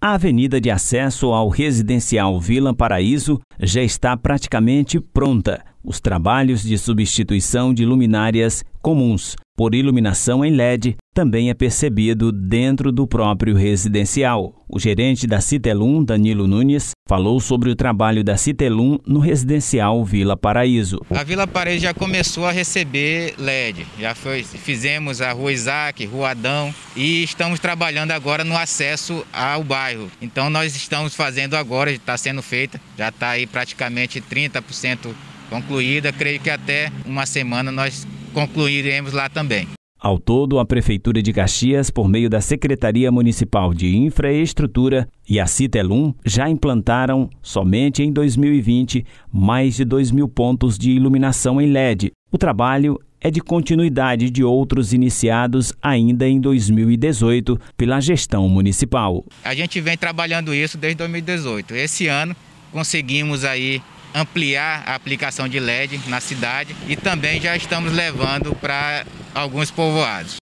A avenida de acesso ao residencial Vila Paraíso já está praticamente pronta. Os trabalhos de substituição de luminárias comuns por iluminação em LED também é percebido dentro do próprio residencial. O gerente da Citelum, Danilo Nunes, falou sobre o trabalho da Citelum no residencial Vila Paraíso. A Vila Paraíso já começou a receber LED, já foi, fizemos a Rua Isaac, Rua Adão e estamos trabalhando agora no acesso ao bairro. Então nós estamos fazendo agora, está sendo feita, já está aí praticamente 30% concluída, creio que até uma semana nós concluiremos lá também. Ao todo, a Prefeitura de Caxias, por meio da Secretaria Municipal de Infraestrutura e a Citelum, já implantaram, somente em 2020, mais de 2 mil pontos de iluminação em LED. O trabalho é de continuidade de outros iniciados ainda em 2018 pela gestão municipal. A gente vem trabalhando isso desde 2018. Esse ano conseguimos aí ampliar a aplicação de LED na cidade e também já estamos levando para alguns povoados.